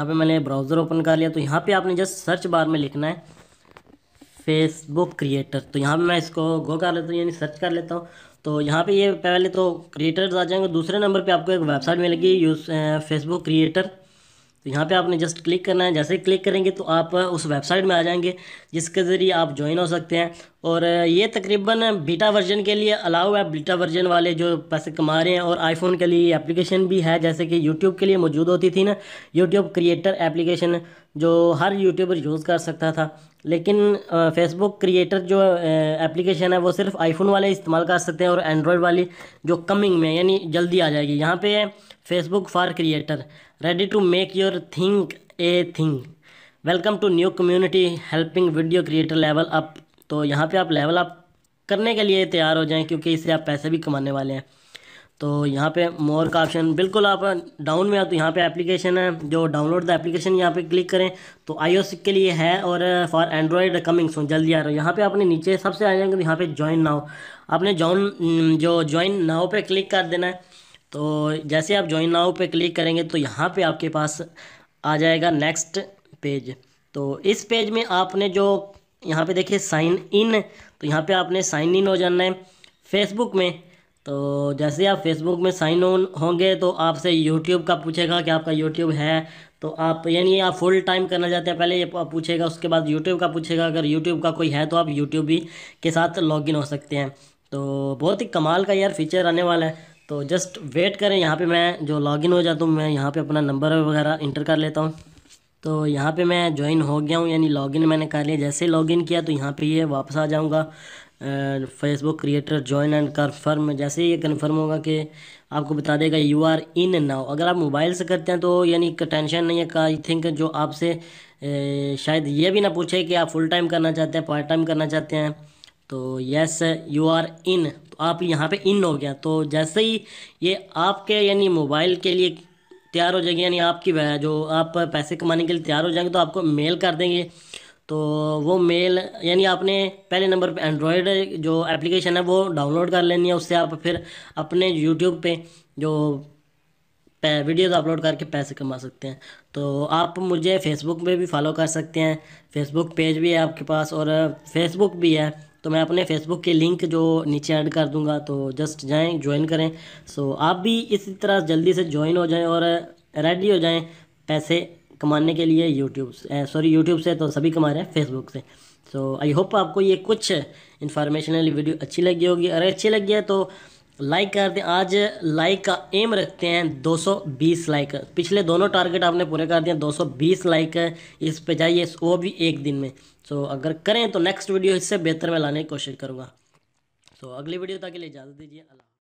यहाँ पे मैंने ब्राउज़र ओपन कर लिया तो यहाँ पे आपने जस्ट सर्च बार में लिखना है फेसबुक क्रिएटर तो यहाँ पे मैं इसको गो कर लेता हूँ यानी सर्च कर लेता हूँ तो यहाँ पे ये पहले तो क्रिएटर्स आ जाएंगे दूसरे नंबर पे आपको एक वेबसाइट मिलेगी यूज फेसबुक क्रिएटर तो यहाँ पे आपने जस्ट क्लिक करना है जैसे क्लिक करेंगे तो आप उस वेबसाइट में आ जाएंगे जिसके ज़रिए आप ज्वाइन हो सकते हैं और ये तकरीबन बीटा वर्जन के लिए अलाउ है बीटा वर्जन वाले जो पैसे कमा रहे हैं और आईफोन के लिए एप्लीकेशन भी है जैसे कि यूट्यूब के लिए मौजूद होती थी ना यूट्यूब क्रिएटर एप्लीकेशन जो हर यूट्यूबर यूज़ कर सकता था लेकिन फेसबुक क्रिएटर जो एप्लीकेशन है वो सिर्फ आईफोन वाले इस्तेमाल कर सकते हैं और एंड्रॉयड वाली जो कमिंग में यानी जल्दी आ जाएगी यहाँ पे Facebook for creator ready to make your think a thing welcome to new community helping video creator level up तो यहाँ पे आप लेवल अप करने के लिए तैयार हो जाएं क्योंकि इससे आप पैसे भी कमाने वाले हैं तो यहाँ पे मोर का ऑप्शन बिल्कुल आप डाउन में आ तो यहाँ पे एप्लीकेशन है जो डाउनलोड द एप्लीकेशन यहाँ पे क्लिक करें तो आई के लिए है और फॉर एंड्रॉयड कमिंग सो जल्दी आ रहा है यहाँ पे आपने नीचे सबसे आ जाएंगे तो यहाँ पे ज्वाइन नाव आपने जॉन mm, जो ज्वाइन नाव पे क्लिक कर देना है तो जैसे आप ज्वाइन नाव पे क्लिक करेंगे तो यहाँ पर आपके पास आ जाएगा नेक्स्ट पेज तो इस पेज में आपने जो यहाँ पे देखिए साइन इन तो यहाँ पे आपने साइन इन हो जाना है फेसबुक में तो जैसे आप फेसबुक में साइन ऑन होंगे तो आपसे यूट्यूब का पूछेगा कि आपका यूट्यूब है तो आप यानी आप फुल टाइम करना चाहते हैं पहले ये पूछेगा उसके बाद यूट्यूब का पूछेगा अगर यूट्यूब का कोई है तो आप यूट्यूब भी के साथ लॉगिन हो सकते हैं तो बहुत ही कमाल का यार फीचर आने वाला है तो जस्ट वेट करें यहाँ पे मैं जो लॉगिन हो जाता हूँ मैं यहाँ पे अपना नंबर वगैरह इंटर कर लेता हूँ तो यहाँ पे मैं ज्वाइन हो गया हूँ यानी लॉगिन मैंने कर लिया जैसे लॉगिन किया तो यहाँ पे ये वापस आ जाऊँगा Facebook creator join and confirm जैसे ये कन्फर्म होगा कि आपको बता देगा यू आर इन नाउ अगर आप मोबाइल से करते हैं तो यानी टेंशन नहीं है आई थिंक जो आपसे शायद ये भी ना पूछे कि आप फुल टाइम करना चाहते हैं पार्ट टाइम करना चाहते हैं तो यस यू आर इन तो आप यहाँ पे इन हो गया तो जैसे ही ये आपके यानी मोबाइल के लिए तैयार हो जाएगी यानी आपकी वह जो आप पैसे कमाने के लिए तैयार हो जाएंगे तो आपको मेल कर देंगे तो वो मेल यानी आपने पहले नंबर पे एंड्रॉयड जो एप्लीकेशन है वो डाउनलोड कर लेनी है उससे आप फिर अपने यूट्यूब पे जो वीडियोस अपलोड करके पैसे कमा सकते हैं तो आप मुझे फेसबुक पे भी फॉलो कर सकते हैं फेसबुक पेज भी है आपके पास और फेसबुक भी है तो मैं अपने फेसबुक के लिंक जो नीचे ऐड कर दूंगा तो जस्ट जाएँ ज्वाइन करें सो आप भी इसी तरह जल्दी से ज्वाइन हो जाएँ और रेडी हो जाएँ पैसे कमाने के लिए यूट्यूब सॉरी यूट्यूब से तो सभी कमा रहे हैं फेसबुक से सो आई होप आपको ये कुछ इन्फॉर्मेशनल वीडियो अच्छी लगी होगी अगर अच्छी लगी है तो लाइक कर दें आज लाइक का एम रखते हैं 220 लाइक पिछले दोनों टारगेट आपने पूरे कर दिए 220 लाइक इस पे जाइए वो भी एक दिन में सो so, अगर करें तो नेक्स्ट वीडियो इससे बेहतर में लाने की कोशिश करूँगा सो so, अगली वीडियो तक के लिए इजाज़त दीजिए अल्लाह